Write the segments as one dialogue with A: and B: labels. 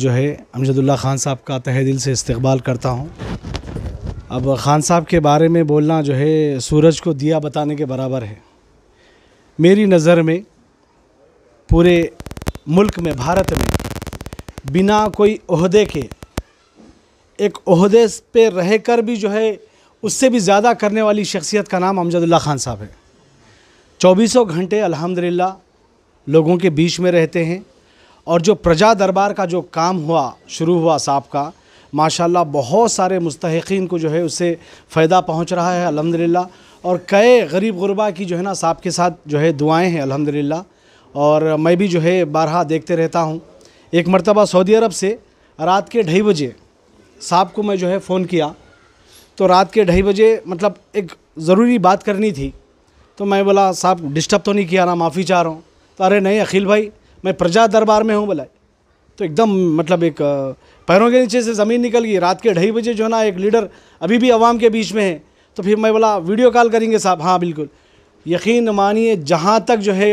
A: जो है अमजदुल्ला ख़ान साहब का तह दिल से इस्तबाल करता हूँ अब ख़ान साहब के बारे में बोलना जो है सूरज को दिया बताने के बराबर है मेरी नज़र में पूरे मुल्क में भारत में बिना कोई अहदे के एक अहदे पे रह कर भी जो है उससे भी ज़्यादा करने वाली शख्सियत का नाम अमजदुल्ला ख़ान साहब है चौबीसों घंटे अल्हम्दुलिल्लाह लोगों के बीच में रहते हैं और जो प्रजा दरबार का जो काम हुआ शुरू हुआ साहब का माशाल्लाह बहुत सारे मुस्तकिन को जो है उससे फ़ायदा पहुंच रहा है अल्हम्दुलिल्लाह और कई गरीब गुरबा की जो है ना साहब के साथ जो है दुआएं हैं अल्हम्दुलिल्लाह और मैं भी जो है बारहा देखते रहता हूं एक मरतबा सऊदी अरब से रात के ढाई बजे साहब को मैं जो है फ़ोन किया तो रात के ढाई बजे मतलब एक ज़रूरी बात करनी थी तो मैं बोला साहब डिस्टर्ब तो नहीं किया ना माफ़ी चाह रहा हूँ तो अरे नहीं अखिल भाई मैं प्रजा दरबार में हूँ बोला तो एकदम मतलब एक पैरों के नीचे से ज़मीन निकल गई रात के ढाई बजे जो है ना एक लीडर अभी भी आवाम के बीच में है तो फिर मैं बोला वीडियो कॉल करेंगे साहब हाँ बिल्कुल यकीन मानिए जहाँ तक जो है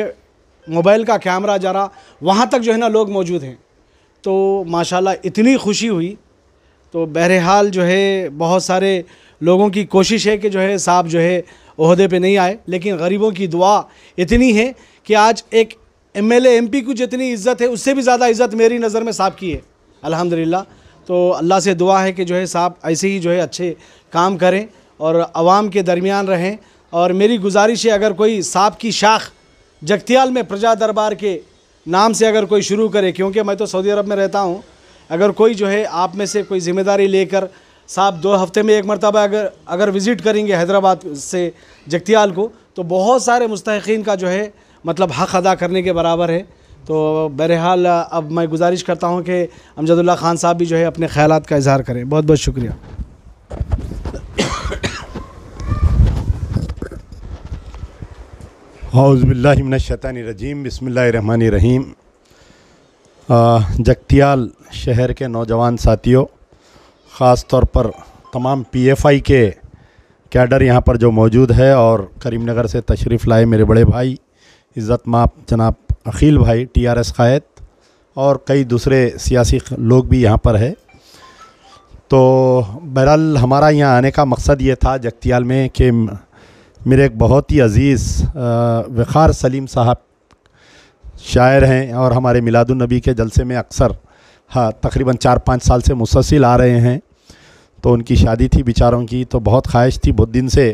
A: मोबाइल का कैमरा जा रहा वहाँ तक जो है ना लोग मौजूद हैं तो माशाला इतनी खुशी हुई तो बहरहाल जो है बहुत सारे लोगों की कोशिश है कि जो है साहब जो है अहदे पे नहीं आए लेकिन गरीबों की दुआ इतनी है कि आज एक एम एल एमपी को जितनी इज्जत है उससे भी ज़्यादा इज्जत मेरी नज़र में साहब की है अल्हम्दुलिल्लाह तो अल्लाह से दुआ है कि जो है साहब ऐसे ही जो है अच्छे काम करें और आवाम के दरमियान रहें और मेरी गुजारिश है अगर कोई साहब की शाख जगतियाल में प्रजा दरबार के नाम से अगर कोई शुरू करे क्योंकि मैं तो सऊदी अरब में रहता हूँ अगर कोई जो है आप में से कोई ज़िम्मेदारी लेकर साहब दो हफ्ते में एक मरतबा अगर अगर विज़िट करेंगे हैदराबाद से जगतियाल को तो बहुत सारे मुस्तकिन का जो है मतलब हक़ अदा करने के बराबर है तो बहरहाल अब मैं गुजारिश करता हूँ कि अमजदुल्ला खान साहब भी जो है अपने ख्याल का इजहार करें बहुत बहुत शुक्रिया
B: हाउज़बिल्लाशतानरजीम बसमीम जगतियाल शहर के नौजवान साथियों ख़ास तौर पर तमाम पीएफआई के कैडर यहाँ पर जो मौजूद है और करीमनगर से तशरीफ़ लाए मेरे बड़े भाई इज़्ज़त माप जनाब अखिल भाई टी आर एस कायद और कई दूसरे सियासी लोग भी यहाँ पर है तो बहरहाल हमारा यहाँ आने का मकसद ये था जगतियाल में कि मेरे एक बहुत ही अज़ीज़ वखार सलीम साहब शायर हैं और हमारे मिलादुलनबी के जलसे में अक्सर हाँ तकरीबन चार पाँच साल से मुसलसिल आ रहे हैं तो उनकी शादी थी बेचारों की तो बहुत ख्वाहिश थी बहुत दिन से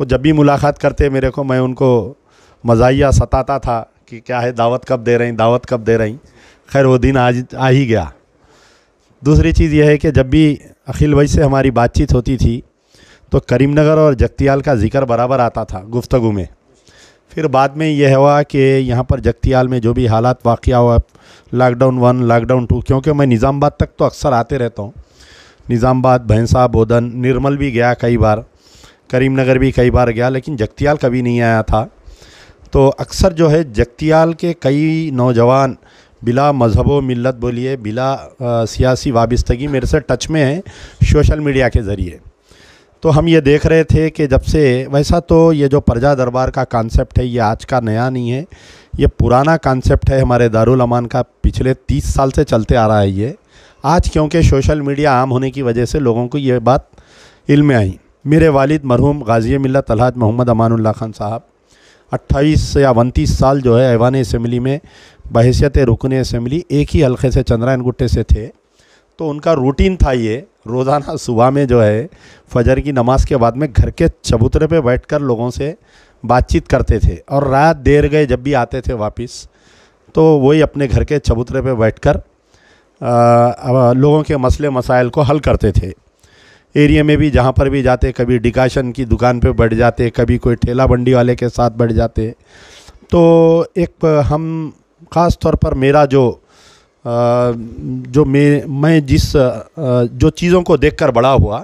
B: वो जब भी मुलाकात करते मेरे को मैं उनको मजाया सताता था कि क्या है दावत कब दे रही दावत कब दे रही खैर वो दिन आज आ ही गया दूसरी चीज़ यह है कि जब भी अखिल भाई से हमारी बातचीत होती थी तो करीमनगर और जगतियाल का जिक्र बराबर आता था गुफ्तगु में फिर बाद में यह हुआ कि यहाँ पर जगतियाल में जो भी हालात वाक़ हुआ लॉकडाउन वन लॉकडाउन टू क्योंकि मैं निज़ामबाद तक तो अक्सर आते रहता हूँ निज़ामबाद भैंसा बोधन निर्मल भी गया कई बार करीमनगर भी कई बार गया लेकिन जगतियाल कभी नहीं आया था तो अक्सर जो है जगतियाल के कई नौजवान बिला मजहब मिलत बोलिए बिला आ, सियासी वाबस्तगी मेरे से टच में हैं सोशल मीडिया के ज़रिए तो हम ये देख रहे थे कि जब से वैसा तो ये जो प्रजा दरबार का कॉन्सेप्ट है ये आज का नया नहीं है ये पुराना कॉन्सेप्ट है हमारे दारुल अमान का पिछले तीस साल से चलते आ रहा है ये आज क्योंकि सोशल मीडिया आम होने की वजह से लोगों को ये बात इल्म आई मेरे वालिद मरहूम गाजी मिल्ल तलहात मोहम्मद अमानुल्ला खान साहब 28 या उनतीस साल जो है ऐवान असम्बली में बहसीत रुकन असम्बली एक ही हल्के से चंद्रायन गुट्टे से थे तो उनका रूटीन था ये रोज़ाना सुबह में जो है फजर की नमाज़ के बाद में घर के चबूतरे पे बैठकर लोगों से बातचीत करते थे और रात देर गए जब भी आते थे वापस तो वही अपने घर के चबूतरे पे बैठकर लोगों के मसले मसाइल को हल करते थे एरिया में भी जहाँ पर भी जाते कभी डिकाशन की दुकान पे बैठ जाते कभी कोई ठेला बंडी वाले के साथ बैठ जाते तो एक हम ख़ास तौर पर मेरा जो जो मैं मैं जिस जो चीज़ों को देखकर बड़ा हुआ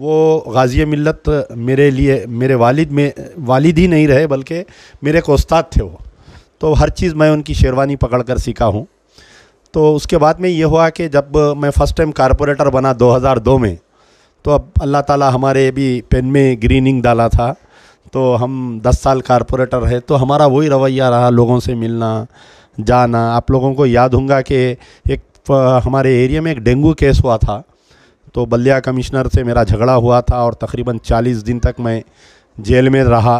B: वो गाजी मिलत मेरे लिए मेरे वालिद में वालिद ही नहीं रहे बल्कि मेरे को उस्ताद थे वो तो हर चीज़ मैं उनकी शेरवानी पकड़ कर सीखा हूँ तो उसके बाद में ये हुआ कि जब मैं फ़र्स्ट टाइम कारपोरेटर बना 2002 में तो अब अल्लाह ताला हमारे भी पेन में ग्रीनिंग डाला था तो हम 10 साल कारपोरेटर है तो हमारा वही रवैया रहा लोगों से मिलना जाना आप लोगों को याद होगा कि एक हमारे एरिया में एक डेंगू केस हुआ था तो बल्लिया कमिश्नर से मेरा झगड़ा हुआ था और तकरीबन 40 दिन तक मैं जेल में रहा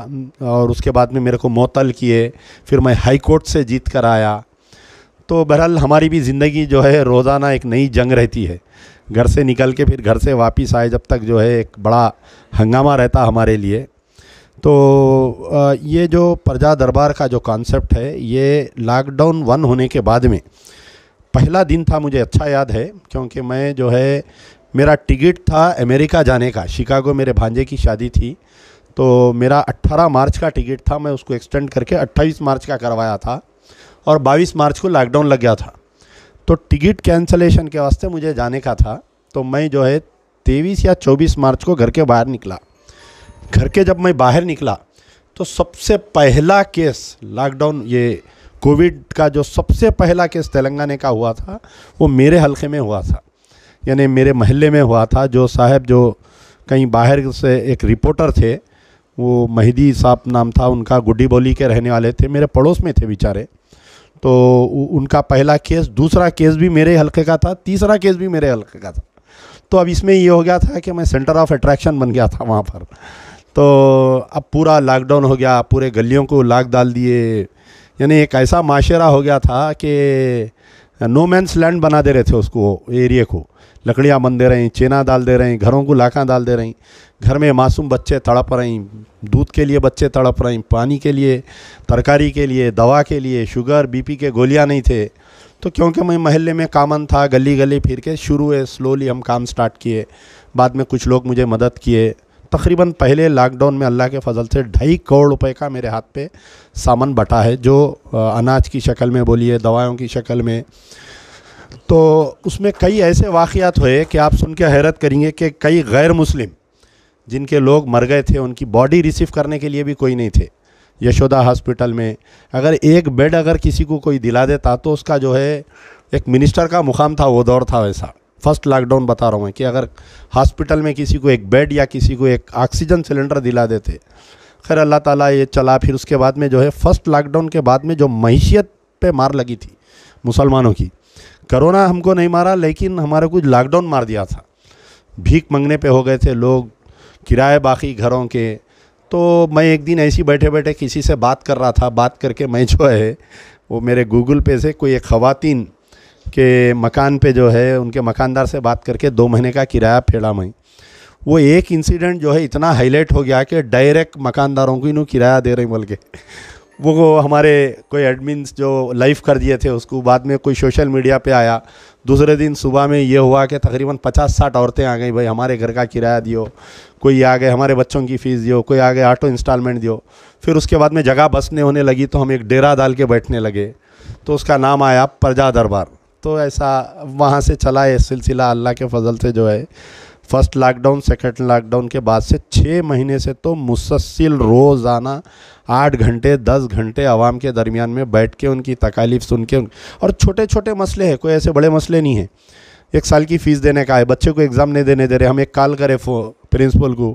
B: और उसके बाद में मेरे को मअतल किए फिर मैं हाई कोर्ट से जीत कर आया तो बहरहाल हमारी भी ज़िंदगी जो है रोज़ाना एक नई जंग रहती है घर से निकल के फिर घर से वापस आए जब तक जो है एक बड़ा हंगामा रहता हमारे लिए तो ये जो प्रजा दरबार का जो कॉन्सेप्ट है ये लॉकडाउन वन होने के बाद में पहला दिन था मुझे अच्छा याद है क्योंकि मैं जो है मेरा टिकट था अमेरिका जाने का शिकागो मेरे भांजे की शादी थी तो मेरा 18 मार्च का टिकट था मैं उसको एक्सटेंड करके 28 मार्च का करवाया था और 22 मार्च को लॉकडाउन लग गया था तो टिकट कैंसलेशन के वास्ते मुझे जाने का था तो मैं जो है तेईस या चौबीस मार्च को घर के बाहर निकला घर के जब मैं बाहर निकला तो सबसे पहला केस लॉकडाउन ये कोविड का जो सबसे पहला केस तेलंगाना का हुआ था वो मेरे हलके में हुआ था यानी मेरे महल्ले में हुआ था जो साहब जो कहीं बाहर से एक रिपोर्टर थे वो महदी साहब नाम था उनका गुड्डी बोली के रहने वाले थे मेरे पड़ोस में थे बेचारे तो उनका पहला केस दूसरा केस भी मेरे हलके का था तीसरा केस भी मेरे हलके का था तो अब इसमें ये हो गया था कि मैं सेंटर ऑफ अट्रैक्शन बन गया था वहाँ पर तो अब पूरा लॉकडाउन हो गया पूरे गलियों को लाग डाल दिए यानी एक ऐसा माशरा हो गया था कि नो मैंस लैंड बना दे रहे थे उसको एरिए को लकड़ियाँ बंद दे रही चेना डाल दे रही घरों को लाखा डाल दे रही घर में मासूम बच्चे तड़प रही दूध के लिए बच्चे तड़प रही पानी के लिए तरकारी के लिए दवा के लिए शुगर बीपी के गोलियाँ नहीं थे तो क्योंकि मैं महल्ले में कामन था गली गली फिर के शुरू है स्लोली हम काम स्टार्ट किए बाद में कुछ लोग मुझे मदद किए तकरीबन पहले लॉकडाउन में अल्लाह के फजल से ढाई करोड़ रुपए का मेरे हाथ पे सामान बटा है जो अनाज की शक्ल में बोलिए दवाओं की शक्ल में तो उसमें कई ऐसे वाक़ात हुए कि आप सुन के हैरत करेंगे कि कई गैर मुस्लिम जिनके लोग मर गए थे उनकी बॉडी रिसीव करने के लिए भी कोई नहीं थे यशोदा हॉस्पिटल में अगर एक बेड अगर किसी को कोई दिला देता तो उसका जो है एक मिनिस्टर का मुकाम था वो दौर था वैसा फर्स्ट लॉकडाउन बता रहा हूँ मैं कि अगर हॉस्पिटल में किसी को एक बेड या किसी को एक ऑक्सीजन सिलेंडर दिला देते खैर अल्लाह ताला ये चला फिर उसके बाद में जो है फर्स्ट लॉकडाउन के बाद में जो मीशियत पे मार लगी थी मुसलमानों की कोरोना हमको नहीं मारा लेकिन हमारे कुछ लॉकडाउन मार दिया था भीख मंगने पे हो गए थे लोग किराए बाकी घरों के तो मैं एक दिन ऐसी बैठे बैठे किसी से बात कर रहा था बात करके मैं जो है वो मेरे गूगल पे से कोई एक ख़वातीन के मकान पे जो है उनके मकानदार से बात करके दो महीने का किराया फेड़ा मैं वो एक इंसिडेंट जो है इतना हाईलाइट हो गया कि डायरेक्ट मकानदारों को इन्हों किराया दे रही बोल के वो हमारे कोई एडमिन्स जो लाइव कर दिए थे उसको बाद में कोई सोशल मीडिया पे आया दूसरे दिन सुबह में ये हुआ कि तकरीबन पचास साठ औरतें आ गई भाई हमारे घर का किराया दियो कोई आ गए हमारे बच्चों की फ़ीस दियो कोई आ गए ऑटो इंस्टॉलमेंट दियो फिर उसके बाद में जगह बसने होने लगी तो हम एक डेरा डाल के बैठने लगे तो उसका नाम आया प्रजा दरबार तो ऐसा वहाँ से चला ये सिलसिला अल्लाह के फजल से जो है फर्स्ट लॉकडाउन सेकेंड लॉकडाउन के बाद से छः महीने से तो मुसलसिल रोज़ाना आठ घंटे दस घंटे आवाम के दरमियान में बैठ के उनकी तकालीफ सुन के और छोटे छोटे मसले हैं कोई ऐसे बड़े मसले नहीं हैं एक साल की फ़ीस देने का है बच्चे को एग्ज़ाम नहीं देने दे रहे हम एक कॉल करें फो प्रिंसिपल को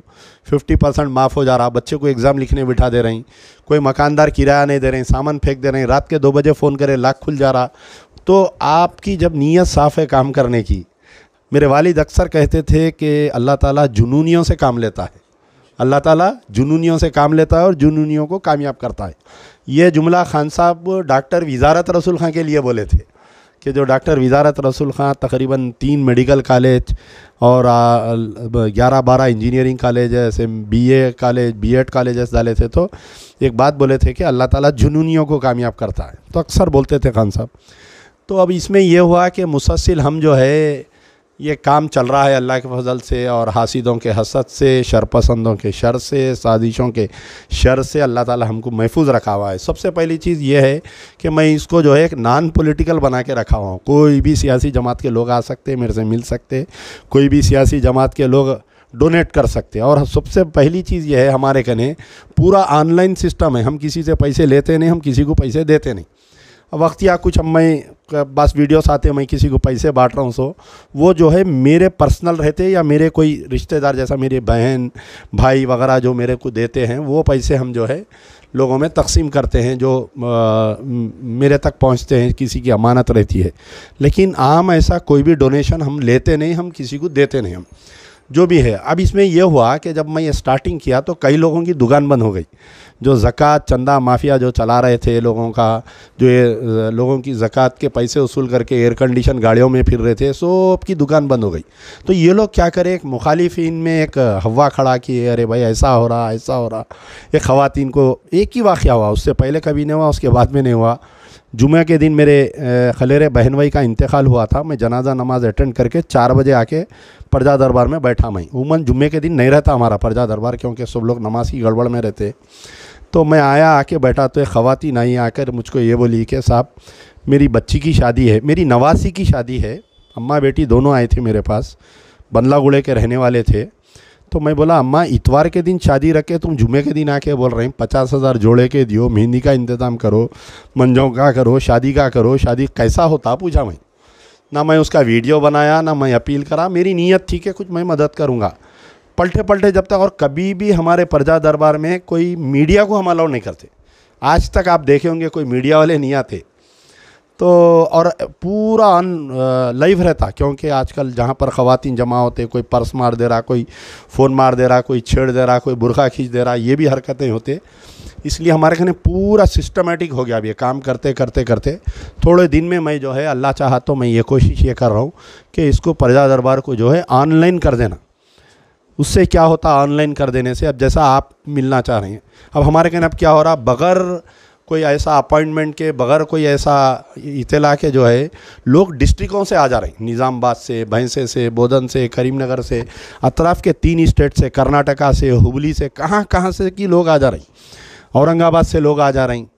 B: फिफ्टी परसेंट माफ़ हो जा रहा बच्चे को एग्ज़ाम लिखने बिठा दे रही कोई मकानदार किराया नहीं दे रहे सामान फेंक दे रहे रात के दो बजे फ़ोन करें लाख खुल जा रहा तो आपकी जब नीयत साफ़ है काम करने की मेरे वालिद अक्सर कहते थे कि अल्लाह ताला जुनूनियों से काम लेता है अल्लाह ताला जुनूनियों से काम लेता है और जुनूनियों को कामयाब करता है ये जुमला खान साहब डॉक्टर वजारत रसूल खां के लिए बोले थे कि जो डॉक्टर वजारत रसूल खां तकरीबन तीन मेडिकल कॉलेज और ग्यारह बारह इंजीनियरिंग कॉलेज ऐसे B A college B Ed college डाले थे तो एक बात बोले थे कि अल्लाह ताला जुनूनियों को कामयाब करता है तो अक्सर बोलते थे खान साहब तो अब इसमें यह हुआ कि मुसलसिल हम जो है ये काम चल रहा है अल्लाह के फजल से और हासिदों के हसद से शरपसंदों के शर से साजिशों के शर से अल्लाह ताला हमको महफूज रखा हुआ है सबसे पहली चीज़ ये है कि मैं इसको जो है एक नॉन पॉलिटिकल बना के रखा हुआ हूँ कोई भी सियासी जमात के लोग आ सकते हैं मेरे से मिल सकते कोई भी सियासी जमात के लोग डोनेट कर सकते हैं और सबसे पहली चीज़ यह है हमारे कहने पूरा ऑनलाइन सिस्टम है हम किसी से पैसे लेते नहीं हम किसी को पैसे देते नहीं वक्त या कुछ हम मैं बस वीडियोस आते मैं किसी को पैसे बांट रहा हूँ सो वो जो है मेरे पर्सनल रहते या मेरे कोई रिश्तेदार जैसा मेरी बहन भाई वगैरह जो मेरे को देते हैं वो पैसे हम जो है लोगों में तकसीम करते हैं जो आ, मेरे तक पहुंचते हैं किसी की अमानत रहती है लेकिन आम ऐसा कोई भी डोनेशन हम लेते नहीं हम किसी को देते नहीं हम जो भी है अब इसमें यह हुआ कि जब मैं ये स्टार्टिंग किया तो कई लोगों की दुकान बंद हो गई जो जक़ात चंदा माफिया जो चला रहे थे लोगों का जो ये लोगों की ज़क़़त के पैसे वसूल करके एयर कंडीशन गाड़ियों में फिर रहे थे सो की दुकान बंद हो गई तो ये लोग क्या करें एक मुखालिफिन में एक हवा खड़ा किए अरे भाई ऐसा हो रहा ऐसा हो रहा एक ख़वान को एक ही वाक़ हुआ उससे पहले कभी नहीं हुआ उसके बाद में नहीं हुआ जुमे के दिन मेरे खलेरे भाई का इंतकाल हुआ था मैं जनाजा नमाज अटेंड करके चार बजे आके प्रजा दरबार में बैठा मैं उमन जुमे के दिन नहीं रहता हमारा प्रजा दरबार क्योंकि सब लोग नमाज की गड़बड़ में रहते तो मैं आया आके बैठा तो एक ख़वातीन आई आकर मुझको ये बोली कि साहब मेरी बच्ची की शादी है मेरी नवासी की शादी है अम्मा बेटी दोनों आए थे मेरे पास बंदला गुड़े के रहने वाले थे तो मैं बोला अम्मा इतवार के दिन शादी रखे तुम जुमे के दिन आके बोल रहे हैं पचास हज़ार जोड़े के दियो मेहंदी का इंतज़ाम करो मंजों का करो शादी का करो शादी कैसा होता पूछा मैं ना मैं उसका वीडियो बनाया ना मैं अपील करा मेरी नीयत थी कि कुछ मैं मदद करूँगा पलटे पलटे जब तक और कभी भी हमारे प्रजा दरबार में कोई मीडिया को हम अलाउ नहीं करते आज तक आप देखे होंगे कोई मीडिया वाले नहीं आते तो और पूरा अन लाइव रहता क्योंकि आजकल जहाँ पर ख़वान जमा होते कोई पर्स मार दे रहा कोई फ़ोन मार दे रहा कोई छेड़ दे रहा कोई बुरखा खींच दे रहा ये भी हरकतें होते इसलिए हमारे कहने पूरा सिस्टमेटिक हो गया अब ये काम करते करते करते थोड़े दिन में मैं जो है अल्लाह चाहता तो मैं ये कोशिश ये कर रहा हूँ कि इसको प्रजा दरबार को जो है ऑनलाइन कर देना उससे क्या होता ऑनलाइन कर देने से अब जैसा आप मिलना चाह रहे हैं अब हमारे कहने अब क्या हो रहा बग़ैर कोई ऐसा अपॉइंटमेंट के बगैर कोई ऐसा इतला के जो है लोग डिस्ट्रिक्टों से आ जा रहे हैं निज़ामबाद से भैंसे से बोधन से करीमनगर से अतराफ़ के तीन स्टेट से कर्नाटका से हुबली से कहाँ कहाँ से कि लोग आ जा रहे हैं औरंगाबाद से लोग आ जा रहे हैं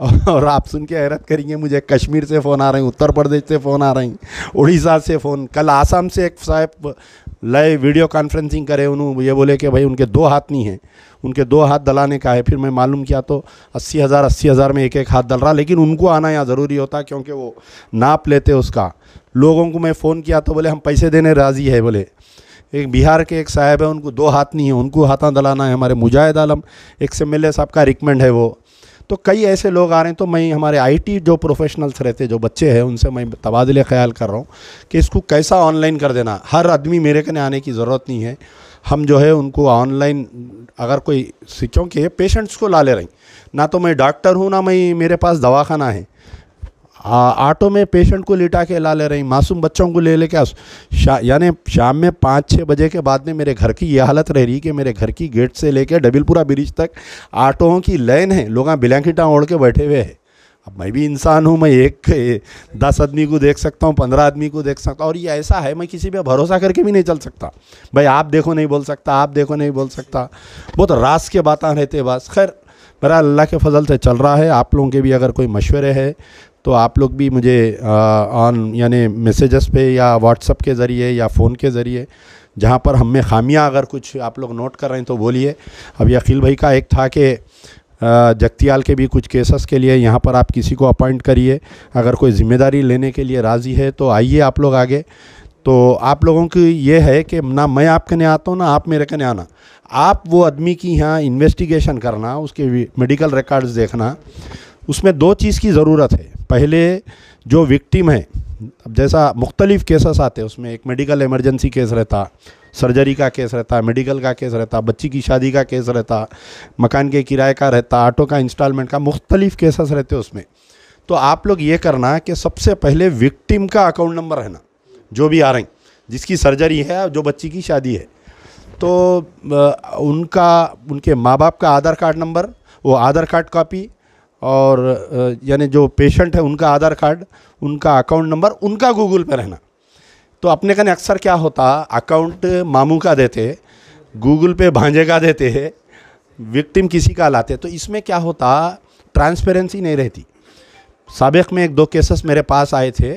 B: और आप सुन के हैरत करेंगे मुझे कश्मीर से फ़ोन आ रहे हैं उत्तर प्रदेश से फ़ोन आ रहे हैं उड़ीसा से फ़ोन कल आसाम से एक साहब लाइव वीडियो कॉन्फ्रेंसिंग करे उन्होंने ये बोले कि भाई उनके दो हाथ नहीं हैं उनके दो हाथ दलाने का है फिर मैं मालूम किया तो अस्सी हज़ार अस्सी हज़ार में एक एक हाथ दल रहा लेकिन उनको आना यहाँ ज़रूरी होता क्योंकि वो नाप लेते उसका लोगों को मैं फ़ोन किया तो बोले हम पैसे देने राज़ी है बोले एक बिहार के एक साहब है उनको दो हाथ नहीं है उनको हाथा दलाना है हमारे मुजाहिद आलम एक एम साहब का रिकमेंड है वो तो कई ऐसे लोग आ रहे हैं तो मैं हमारे आईटी जो प्रोफेशनल्स रहते जो बच्चे हैं उनसे मैं तबादले ख्याल कर रहा हूँ कि इसको कैसा ऑनलाइन कर देना हर आदमी मेरे कने आने की ज़रूरत नहीं है हम जो है उनको ऑनलाइन अगर कोई क्योंकि पेशेंट्स को ला ले रही ना तो मैं डॉक्टर हूँ ना मैं मेरे पास दवाखाना है ऑटो में पेशेंट को लिटा के ला ले रही मासूम बच्चों को ले ले क्या शा, यानी शाम में पाँच छः बजे के बाद में मेरे घर की यह हालत रह रही कि मेरे घर की गेट से लेकर डबिलपुरा ब्रिज तक ऑटोओं की लाइन है लोग बिलैंकिटा ओढ़ के बैठे हुए हैं अब मैं भी इंसान हूँ मैं एक दस आदमी को देख सकता हूँ पंद्रह आदमी को देख सकता हूँ और ये ऐसा है मैं किसी पे भरोसा करके भी नहीं चल सकता भाई आप देखो नहीं बोल सकता आप देखो नहीं बोल सकता बहुत रास के बातें रहते बस खैर मेरा अल्लाह के फजल से चल रहा है आप लोगों के भी अगर कोई मशवरे है तो आप लोग भी मुझे ऑन यानी मैसेजेस पे या व्हाट्सअप के ज़रिए या फ़ोन के ज़रिए जहाँ पर हम में खामियाँ अगर कुछ आप लोग नोट कर रहे हैं तो बोलिए अभी अखिल भाई का एक था कि जगतियाल के भी कुछ केसेस के लिए यहाँ पर आप किसी को अपॉइंट करिए अगर कोई ज़िम्मेदारी लेने के लिए राज़ी है तो आइए आप लोग आगे तो आप लोगों की ये है कि ना मैं आपके ने आता हूँ ना आप मेरे कने आना आप वो आदमी की यहाँ इन्वेस्टिगेशन करना उसके मेडिकल रिकॉर्ड्स देखना उसमें दो चीज़ की ज़रूरत है पहले जो विक्टिम है अब जैसा मुख्तलिफ़ केसेस आते हैं उसमें एक मेडिकल इमरजेंसी केस रहता सर्जरी का केस रहता मेडिकल का केस रहता बच्ची की शादी का केस रहता मकान के किराए का रहता ऑटो का इंस्टॉलमेंट का मुख्तलिफ़ केसेस रहते उसमें तो आप लोग ये करना कि सबसे पहले विक्टिम का अकाउंट नंबर रहना जो भी आ रहे हैं जिसकी सर्जरी है जो बच्ची की शादी है तो उनका उनके माँ बाप का आधार कार्ड नंबर वो आधार कार्ड कापी और यानी जो पेशेंट है उनका आधार कार्ड उनका अकाउंट नंबर उनका गूगल पे रहना तो अपने कने अक्सर क्या होता अकाउंट मामू का देते गूगल पे भांजे का देते विक्टिम किसी का लाते तो इसमें क्या होता ट्रांसपेरेंसी नहीं रहती सबक में एक दो केसेस मेरे पास आए थे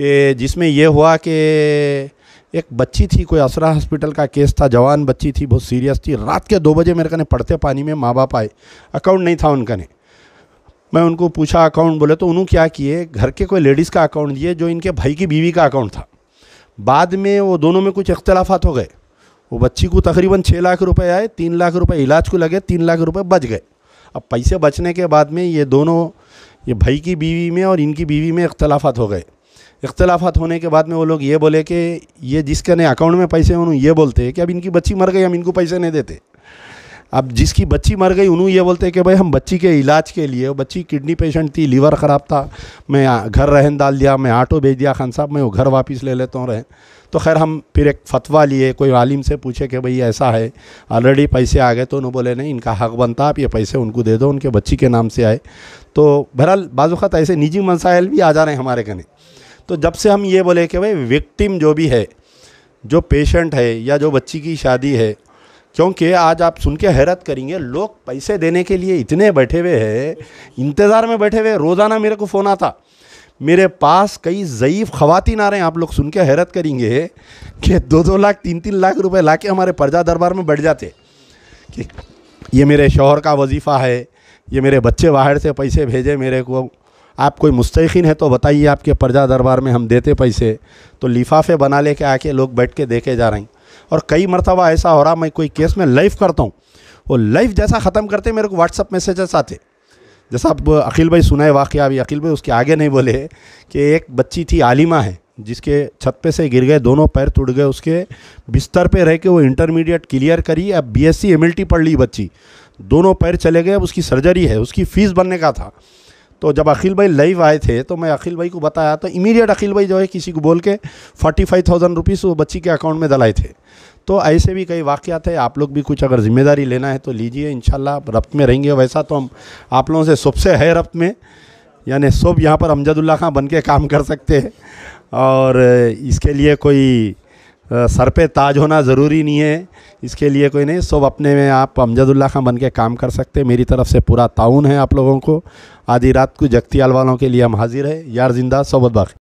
B: कि जिसमें यह हुआ कि एक बच्ची थी कोई असरा हॉस्पिटल का केस था जवान बच्ची थी बहुत सीरियस थी रात के दो बजे मेरे कने पढ़ते पानी में माँ बाप आए अकाउंट नहीं था उनका नहीं मैं उनको पूछा अकाउंट बोले तो उन्होंने क्या किए घर के कोई लेडीज़ का अकाउंट दिए जो इनके भाई की बीवी का अकाउंट था बाद में वो दोनों में कुछ इख्तलाफा हो गए वो बच्ची को तकरीबन छः लाख रुपए आए तीन लाख रुपए इलाज को लगे तीन लाख रुपए बच गए अब पैसे बचने के बाद में ये दोनों ये भाई की बीवी में और इनकी बीवी में इख्तलाफा हो गए इख्तलाफात होने के बाद में वो लोग ये बोले कि ये जिसके ने अकाउंट में पैसे उन्होंने ये बोलते हैं कि अब इनकी बच्ची मर गई हम इनको पैसे नहीं देते अब जिसकी बच्ची मर गई उन्होंने ये बोलते कि भाई हम बच्ची के इलाज के लिए बच्ची किडनी पेशेंट थी लीवर ख़राब था मैं घर रहन डाल दिया मैं ऑटो भेज दिया खान साहब मैं वो घर वापस ले लेता हूँ रहें तो खैर हम फिर एक फतवा लिए कोई आलिम से पूछे कि भाई ऐसा है ऑलरेडी पैसे आ गए तो उन्होंने बोले नहीं इनका हक बनता आप ये पैसे उनको दे दो उनके बच्ची के नाम से आए तो बहरहाल बाज़ात ऐसे निजी मसाइल भी आ जा रहे हैं हमारे कने तो जब से हम ये बोले कि भाई विक्टिम जो भी है जो पेशेंट है या जो बच्ची की शादी है क्योंकि आज आप सुन के हैरत करेंगे लोग पैसे देने के लिए इतने बैठे हुए हैं इंतज़ार में बैठे हुए रोज़ाना मेरे को फ़ोन आता मेरे पास कई ज़यीफ़ खवातीन आ रहे हैं आप लोग सुन के हैरत करेंगे कि दो दो लाख तीन तीन लाख रुपए ला के हमारे प्रजा दरबार में बैठ जाते कि ये मेरे शोहर का वजीफ़ा है ये मेरे बच्चे बाहर से पैसे भेजे मेरे को आप कोई मुस्तकिन है तो बताइए आपके प्रजा दरबार में हम देते पैसे तो लिफाफे बना ले आके लोग बैठ के देखे जा रहे हैं और कई मरतबा ऐसा हो रहा मैं कोई केस में लाइव करता हूँ वो लाइव जैसा ख़त्म करते मेरे को व्हाट्सअप मैसेजेस आते जैसा आप अखिल भाई सुनाए वाक़ अभी अखिल भाई उसके आगे नहीं बोले कि एक बच्ची थी आलिमा है जिसके छत पे से गिर गए दोनों पैर टूट गए उसके बिस्तर पे रह के वो इंटरमीडिएट क्लियर करी अब बीएससी एमएलटी पढ़ ली बच्ची दोनों पैर चले गए अब उसकी सर्जरी है उसकी फ़ीस बनने का था तो जब अखिल भाई लाइव आए थे तो मैं अखिल भाई को बताया तो इमीडिएट अखिल भाई जो है किसी को बोल के फोर्टी फाइव थाउजेंड रुपीज़ वो बच्ची के अकाउंट में दलाए थे तो ऐसे भी कई वाक़ात है आप लोग भी कुछ अगर जिम्मेदारी लेना है तो लीजिए इन रब्त में रहेंगे वैसा तो हम आप लोगों से सबसे है रब्त में यानी सब यहाँ पर अमजदुल्ला खां बन के काम कर सकते हैं और इसके लिए कोई सर पे ताज होना ज़रूरी नहीं है इसके लिए कोई नहीं सब अपने में आप अमजदुल्ला खां बन के काम कर सकते हैं मेरी तरफ से पूरा ताउन है आप लोगों को आधी रात को जगतियाल वालों के लिए हम हाजिर है यार जिंदा सोबत बाकी